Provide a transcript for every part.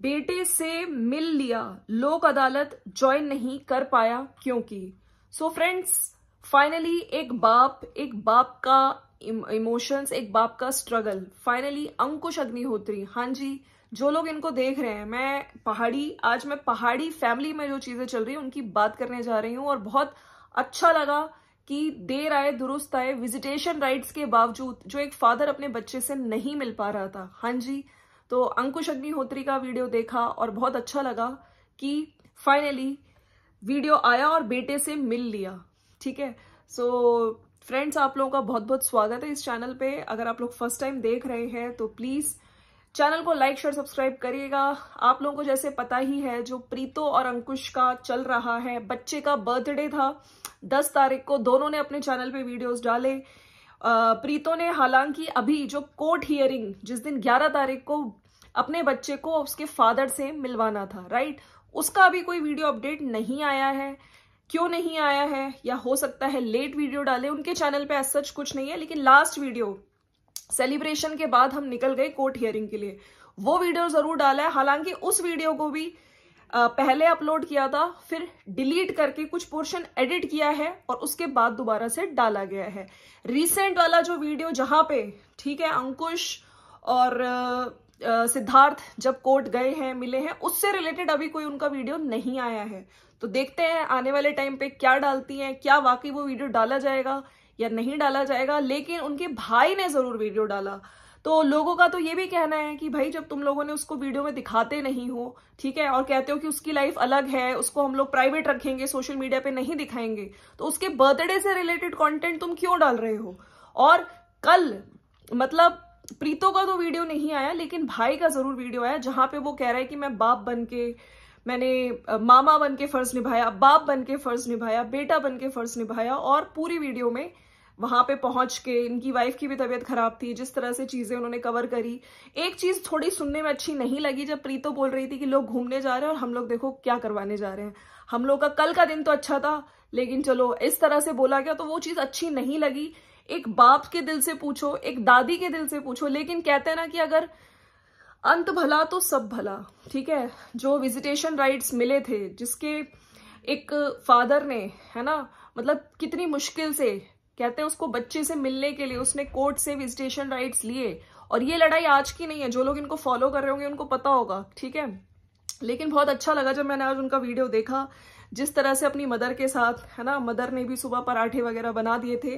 बेटे से मिल लिया लोक अदालत ज्वाइन नहीं कर पाया क्योंकि सो फ्रेंड्स फाइनली एक बाप एक बाप का इमोशंस एक बाप का स्ट्रगल फाइनली अंकुश अग्निहोत्री हाँ जी जो लोग इनको देख रहे हैं मैं पहाड़ी आज मैं पहाड़ी फैमिली में जो चीजें चल रही हैं उनकी बात करने जा रही हूँ और बहुत अच्छा लगा कि देर आए दुरुस्त आए विजिटेशन राइट्स के बावजूद जो एक फादर अपने बच्चे से नहीं मिल पा रहा था हाँ जी तो अंकुश अग्निहोत्री का वीडियो देखा और बहुत अच्छा लगा कि फाइनली वीडियो आया और बेटे से मिल लिया ठीक है सो फ्रेंड्स आप लोगों का बहुत बहुत स्वागत है इस चैनल पे अगर आप लोग फर्स्ट टाइम देख रहे हैं तो प्लीज़ चैनल को लाइक शेयर सब्सक्राइब करिएगा आप लोगों को जैसे पता ही है जो प्रीतो और अंकुश का चल रहा है बच्चे का बर्थडे था दस तारीख को दोनों ने अपने चैनल पे वीडियोस डाले प्रीतो ने हालांकि अभी जो कोर्ट हियरिंग जिस दिन 11 तारीख को अपने बच्चे को उसके फादर से मिलवाना था राइट उसका अभी कोई वीडियो अपडेट नहीं आया है क्यों नहीं आया है या हो सकता है लेट वीडियो डाले उनके चैनल पे ऐसा सच कुछ नहीं है लेकिन लास्ट वीडियो सेलिब्रेशन के बाद हम निकल गए कोर्ट हियरिंग के लिए वो वीडियो जरूर डाला है हालांकि उस वीडियो को भी पहले अपलोड किया था फिर डिलीट करके कुछ पोर्शन एडिट किया है और उसके बाद दोबारा से डाला गया है रिसेंट वाला जो वीडियो जहां पे ठीक है अंकुश और सिद्धार्थ जब कोर्ट गए हैं मिले हैं उससे रिलेटेड अभी कोई उनका वीडियो नहीं आया है तो देखते हैं आने वाले टाइम पे क्या डालती हैं क्या वाकई वो वीडियो डाला जाएगा या नहीं डाला जाएगा लेकिन उनके भाई ने जरूर वीडियो डाला तो लोगों का तो ये भी कहना है कि भाई जब तुम लोगों ने उसको वीडियो में दिखाते नहीं हो ठीक है और कहते हो कि उसकी लाइफ अलग है उसको हम लोग प्राइवेट रखेंगे सोशल मीडिया पे नहीं दिखाएंगे तो उसके बर्थडे से रिलेटेड कॉन्टेंट तुम क्यों डाल रहे हो और कल मतलब प्रीतो का तो वीडियो नहीं आया लेकिन भाई का जरूर वीडियो आया जहां पे वो कह रहा है कि मैं बाप बन के मैंने मामा बन के फर्ज निभाया बाप बन के फर्ज निभाया बेटा बन के फर्ज निभाया और पूरी वीडियो में वहां पे पहुंच के इनकी वाइफ की भी तबीयत खराब थी जिस तरह से चीजें उन्होंने कवर करी एक चीज थोड़ी सुनने में अच्छी नहीं लगी जब प्रीतो बोल रही थी कि लोग घूमने जा रहे हैं और हम लोग देखो क्या करवाने जा रहे हैं हम लोग का कल का दिन तो अच्छा था लेकिन चलो इस तरह से बोला गया तो वो चीज अच्छी नहीं लगी एक बाप के दिल से पूछो एक दादी के दिल से पूछो लेकिन कहते हैं ना कि अगर अंत भला तो सब भला ठीक है जो विजिटेशन राइट्स मिले थे जिसके एक फादर ने है ना मतलब कितनी मुश्किल से कहते हैं उसको बच्चे से मिलने के लिए उसने कोर्ट से विजिटेशन राइट्स लिए और ये लड़ाई आज की नहीं है जो लोग इनको फॉलो कर रहे होंगे उनको पता होगा ठीक है लेकिन बहुत अच्छा लगा जब मैंने आज उनका वीडियो देखा जिस तरह से अपनी मदर के साथ है ना मदर ने भी सुबह पराठे वगैरह बना दिए थे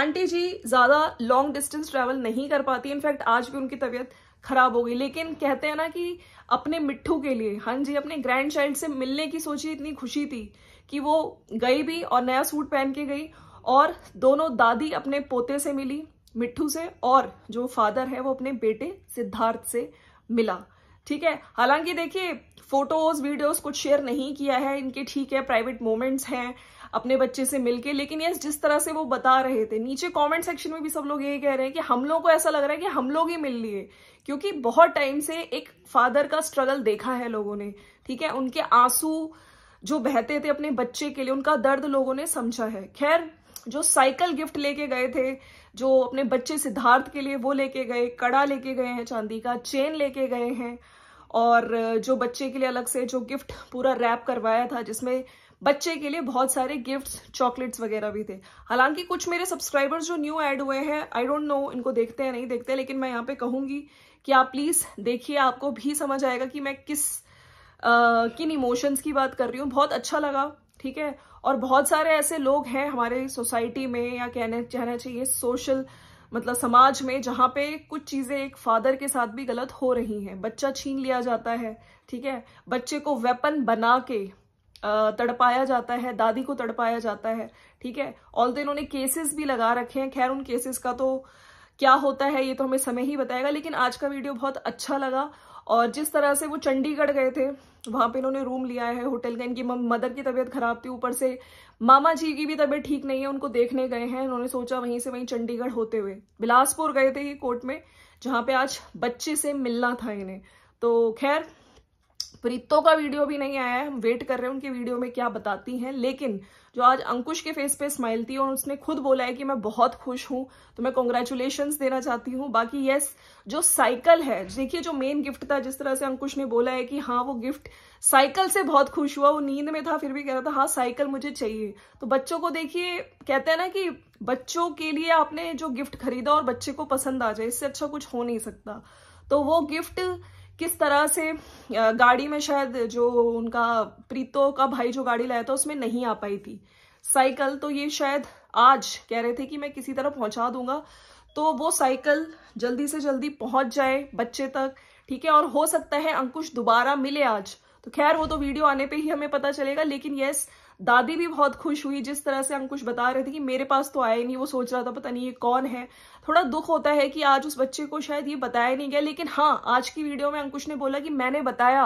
आंटी जी ज़्यादा लॉन्ग डिस्टेंस ट्रैवल नहीं कर पाती इनफैक्ट आज भी उनकी तबीयत खराब हो गई लेकिन कहते हैं ना कि अपने मिट्टू के लिए हाँ जी अपने ग्रैंड चाइल्ड से मिलने की सोची इतनी खुशी थी कि वो गई भी और नया सूट पहन के गई और दोनों दादी अपने पोते से मिली मिट्ठू से और जो फादर है वो अपने बेटे सिद्धार्थ से मिला ठीक है हालांकि देखिए फोटोज वीडियोस कुछ शेयर नहीं किया है इनके ठीक है प्राइवेट मोमेंट्स हैं अपने बच्चे से मिलके लेकिन यस जिस तरह से वो बता रहे थे नीचे कमेंट सेक्शन में भी सब लोग यही कह रहे हैं कि हम लोगों को ऐसा लग रहा है कि हम लोग ही मिल लिए क्योंकि बहुत टाइम से एक फादर का स्ट्रगल देखा है लोगों ने ठीक है उनके आंसू जो बहते थे अपने बच्चे के लिए उनका दर्द लोगों ने समझा है खैर जो साइकिल गिफ्ट लेके गए थे जो अपने बच्चे सिद्धार्थ के लिए वो लेके गए कड़ा लेके गए हैं चांदी का चेन लेके गए हैं और जो बच्चे के लिए अलग से जो गिफ्ट पूरा रैप करवाया था जिसमें बच्चे के लिए बहुत सारे गिफ्ट्स चॉकलेट्स वगैरह भी थे हालांकि कुछ मेरे सब्सक्राइबर्स जो न्यू ऐड हुए हैं आई डोंट नो इनको देखते हैं नहीं देखते लेकिन मैं यहाँ पे कहूंगी कि आप प्लीज़ देखिए आपको भी समझ आएगा कि मैं किस आ, किन इमोशंस की बात कर रही हूँ बहुत अच्छा लगा ठीक है और बहुत सारे ऐसे लोग हैं हमारे सोसाइटी में या कहने कहना चाहिए सोशल मतलब समाज में जहाँ पे कुछ चीज़ें एक फादर के साथ भी गलत हो रही हैं बच्चा छीन लिया जाता है ठीक है बच्चे को वेपन बना के तड़पाया जाता है दादी को तड़पाया जाता है ठीक है ऑल इन्होंने केसेस भी लगा रखे हैं खैर उन केसेस का तो क्या होता है ये तो हमें समय ही बताएगा लेकिन आज का वीडियो बहुत अच्छा लगा और जिस तरह से वो चंडीगढ़ गए थे वहां पे इन्होंने रूम लिया है होटल का इनकी मदर की तबीयत खराब थी ऊपर से मामा जी की भी तबीयत ठीक नहीं है उनको देखने गए हैं उन्होंने सोचा वहीं से वहीं चंडीगढ़ होते हुए बिलासपुर गए थे ये कोर्ट में जहां पे आज बच्चे से मिलना था इन्हें तो खैर प्रीतो का वीडियो भी नहीं आया है हम वेट कर रहे हैं उनके वीडियो में क्या बताती हैं लेकिन जो आज अंकुश के फेस पे स्माइल थी और उसने खुद बोला है कि मैं बहुत खुश हूं तो मैं कॉन्ग्रेचुलेशन देना चाहती हूँ बाकी यस जो साइकिल है देखिए जो मेन गिफ्ट था जिस तरह से अंकुश ने बोला है कि हाँ वो गिफ्ट साइकिल से बहुत खुश हुआ वो नींद में था फिर भी कह रहा था हाँ साइकिल मुझे चाहिए तो बच्चों को देखिए कहते हैं ना कि बच्चों के लिए आपने जो गिफ्ट खरीदा और बच्चे को पसंद आ जाए इससे अच्छा कुछ हो नहीं सकता तो वो गिफ्ट किस तरह से गाड़ी में शायद जो उनका प्रीतो का भाई जो गाड़ी लाया था उसमें नहीं आ पाई थी साइकिल तो ये शायद आज कह रहे थे कि मैं किसी तरह पहुंचा दूंगा तो वो साइकिल जल्दी से जल्दी पहुंच जाए बच्चे तक ठीक है और हो सकता है अंकुश दोबारा मिले आज तो खैर वो तो वीडियो आने पे ही हमें पता चलेगा लेकिन यस दादी भी बहुत खुश हुई जिस तरह से अंकुश बता रहे थे कि मेरे पास तो आया नहीं वो सोच रहा था पता नहीं ये कौन है थोड़ा दुख होता है कि आज उस बच्चे को शायद ये बताया नहीं गया लेकिन हाँ आज की वीडियो में अंकुश ने बोला कि मैंने बताया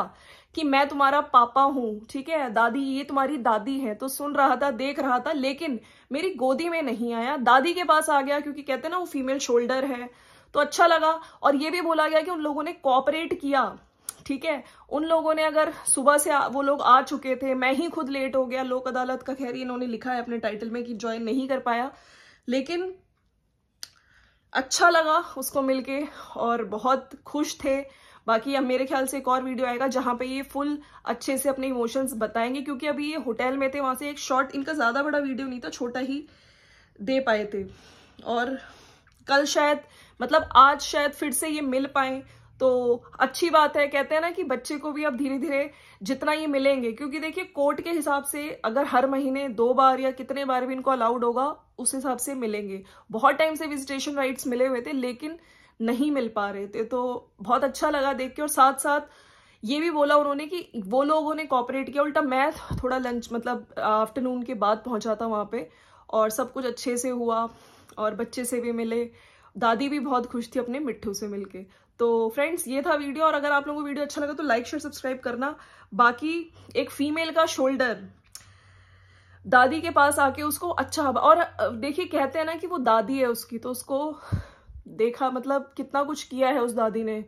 कि मैं तुम्हारा पापा हूं ठीक है दादी ये तुम्हारी दादी है तो सुन रहा था देख रहा था लेकिन मेरी गोदी में नहीं आया दादी के पास आ गया क्योंकि कहते ना वो फीमेल शोल्डर है तो अच्छा लगा और ये भी बोला गया कि उन लोगों ने कॉपरेट किया ठीक है उन लोगों ने अगर सुबह से वो लोग आ चुके थे मैं ही खुद लेट हो गया लोक अदालत का खैर इन्होंने लिखा है अपने टाइटल में कि ज्वाइन नहीं कर पाया लेकिन अच्छा लगा उसको मिलके और बहुत खुश थे बाकी अब मेरे ख्याल से एक और वीडियो आएगा जहां पे ये फुल अच्छे से अपने इमोशंस बताएंगे क्योंकि अभी ये होटल में थे वहां से एक शॉर्ट इनका ज़्यादा बड़ा वीडियो नहीं था छोटा ही दे पाए थे और कल शायद मतलब आज शायद फिर से ये मिल पाए तो अच्छी बात है कहते हैं ना कि बच्चे को भी अब धीरे धीरे जितना ये मिलेंगे क्योंकि देखिए कोर्ट के हिसाब से अगर हर महीने दो बार या कितने बार भी इनको अलाउड होगा उस हिसाब से मिलेंगे बहुत टाइम से विजिटेशन राइट्स मिले हुए थे लेकिन नहीं मिल पा रहे थे तो बहुत अच्छा लगा देख के और साथ साथ ये भी बोला उन्होंने कि वो लोगों ने कॉपरेट किया उल्टा मैं थोड़ा लंच मतलब आफ्टरनून के बाद पहुंचा था वहां पे और सब कुछ अच्छे से हुआ और बच्चे से भी मिले दादी भी बहुत खुश थी अपने मिट्ठू से मिलके तो फ्रेंड्स ये था वीडियो और अगर आप लोगों को वीडियो अच्छा लगा तो लाइक शेयर सब्सक्राइब करना बाकी एक फीमेल का शोल्डर दादी के पास आके उसको अच्छा और देखिए कहते हैं ना कि वो दादी है उसकी तो उसको देखा मतलब कितना कुछ किया है उस दादी ने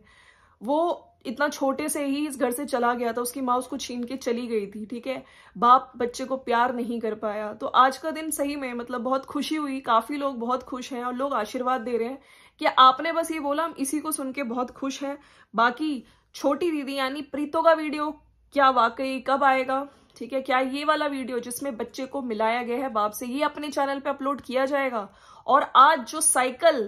वो इतना छोटे से ही इस घर से चला गया था उसकी माँ उसको छीन के चली गई थी ठीक है बाप बच्चे को प्यार नहीं कर पाया तो आज का दिन सही में मतलब बहुत खुशी हुई काफ़ी लोग बहुत खुश हैं और लोग आशीर्वाद दे रहे हैं कि आपने बस ये बोला हम इसी को सुन के बहुत खुश हैं बाकी छोटी दीदी यानी प्रीतो का वीडियो क्या वाकई कब आएगा ठीक है क्या ये वाला वीडियो जिसमें बच्चे को मिलाया गया है बाप से ये अपने चैनल पे अपलोड किया जाएगा और आज जो साइकिल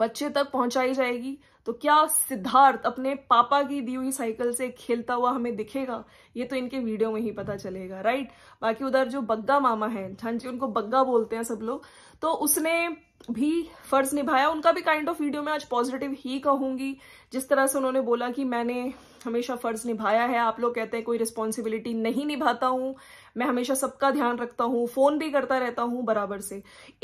बच्चे तक पहुंचाई जाएगी तो क्या सिद्धार्थ अपने पापा की दी हुई साइकिल से खेलता हुआ हमें दिखेगा ये तो इनके वीडियो में ही पता चलेगा राइट बाकी उधर जो बग्गा मामा है हाँ जी उनको बग्गा बोलते हैं सब लोग तो उसने भी फर्ज निभाया उनका भी काइंड ऑफ वीडियो में आज पॉजिटिव ही कहूंगी जिस तरह से उन्होंने बोला कि मैंने हमेशा फर्ज निभाया है आप लोग कहते हैं कोई रिस्पॉन्सिबिलिटी नहीं निभाता हूं मैं हमेशा सबका ध्यान रखता हूं फोन भी करता रहता हूं बराबर से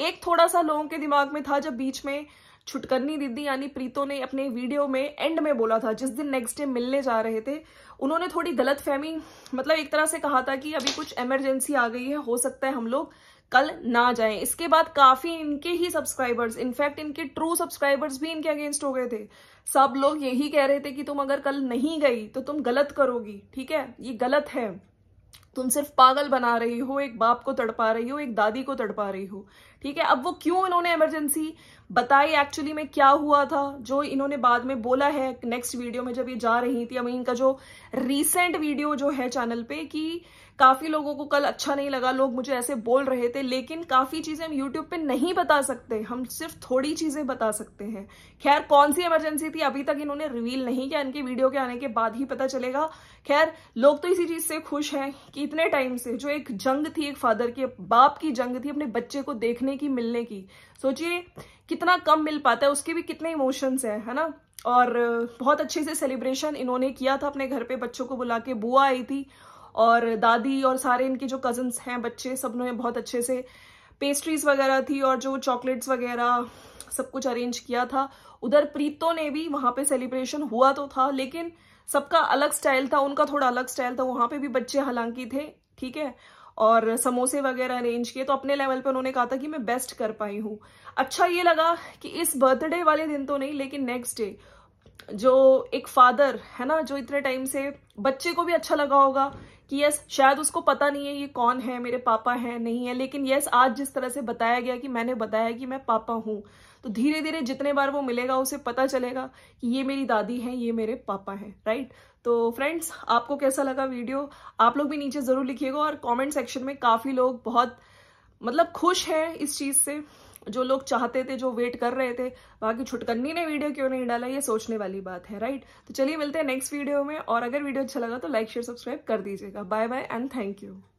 एक थोड़ा सा लोगों के दिमाग में था जब बीच में छुटकन्नी दीदी यानी प्रीतो ने अपने वीडियो में एंड में बोला था जिस दिन नेक्स्ट डे मिलने जा रहे थे उन्होंने थोड़ी गलत फहमी मतलब एक तरह से कहा था कि अभी कुछ इमरजेंसी आ गई है हो सकता है हम लोग कल ना जाएं इसके बाद काफी इनके ही सब्सक्राइबर्स इनफैक्ट इनके ट्रू सब्सक्राइबर्स भी इनके अगेंस्ट हो गए थे सब लोग यही कह रहे थे कि तुम अगर कल नहीं गई तो तुम गलत करोगी ठीक है ये गलत है तुम सिर्फ पागल बना रही हो एक बाप को तड़पा रही हो एक दादी को तड़पा रही हो ठीक है अब वो क्यों इन्होंने इमरजेंसी बताई एक्चुअली में क्या हुआ था जो इन्होंने बाद में बोला है नेक्स्ट वीडियो में जब ये जा रही थी अब इनका जो रीसेंट वीडियो जो है चैनल पे कि काफी लोगों को कल अच्छा नहीं लगा लोग मुझे ऐसे बोल रहे थे लेकिन काफी चीजें हम यूट्यूब पे नहीं बता सकते हम सिर्फ थोड़ी चीजें बता सकते हैं खैर कौन सी इमरजेंसी थी अभी तक इन्होंने रिवील नहीं किया इनके वीडियो के आने के बाद ही पता चलेगा खैर लोग तो इसी चीज से खुश हैं कि इतने टाइम से जो एक जंग थी एक फादर की बाप की जंग थी अपने बच्चे को देखने की मिलने की सोचिए कितना कम मिल पाता है उसके भी कितने इमोशंस हैं है ना और बहुत अच्छे से सेलिब्रेशन इन्होंने किया था अपने घर पे बच्चों को बुला के बुआ आई थी और दादी और सारे इनके जो कजन्स हैं बच्चे सब ने बहुत अच्छे से पेस्ट्रीज वगैरह थी और जो चॉकलेट्स वगैरह सब कुछ अरेंज किया था उधर प्रीतो ने भी वहाँ पे सेलिब्रेशन हुआ तो था लेकिन सबका अलग स्टाइल था उनका थोड़ा अलग स्टाइल था वहां पे भी बच्चे हालांकि थे ठीक है और समोसे वगैरह अरेंज किए तो अपने लेवल पे उन्होंने कहा था कि मैं बेस्ट कर पाई हूँ अच्छा ये लगा कि इस बर्थडे वाले दिन तो नहीं लेकिन नेक्स्ट डे जो एक फादर है ना जो इतने टाइम से बच्चे को भी अच्छा लगा होगा कि यस शायद उसको पता नहीं है ये कौन है मेरे पापा हैं नहीं है लेकिन यस आज जिस तरह से बताया गया कि मैंने बताया कि मैं पापा हूँ तो धीरे धीरे जितने बार वो मिलेगा उसे पता चलेगा कि ये मेरी दादी है ये मेरे पापा हैं राइट तो फ्रेंड्स आपको कैसा लगा वीडियो आप लोग भी नीचे ज़रूर लिखिएगा और कॉमेंट सेक्शन में काफ़ी लोग बहुत मतलब खुश हैं इस चीज़ से जो लोग चाहते थे जो वेट कर रहे थे बाकी छुटकन्नी ने वीडियो क्यों नहीं डाला ये सोचने वाली बात है राइट तो चलिए मिलते हैं नेक्स्ट वीडियो में और अगर वीडियो अच्छा लगा तो लाइक शेयर सब्सक्राइब कर दीजिएगा bye bye and thank you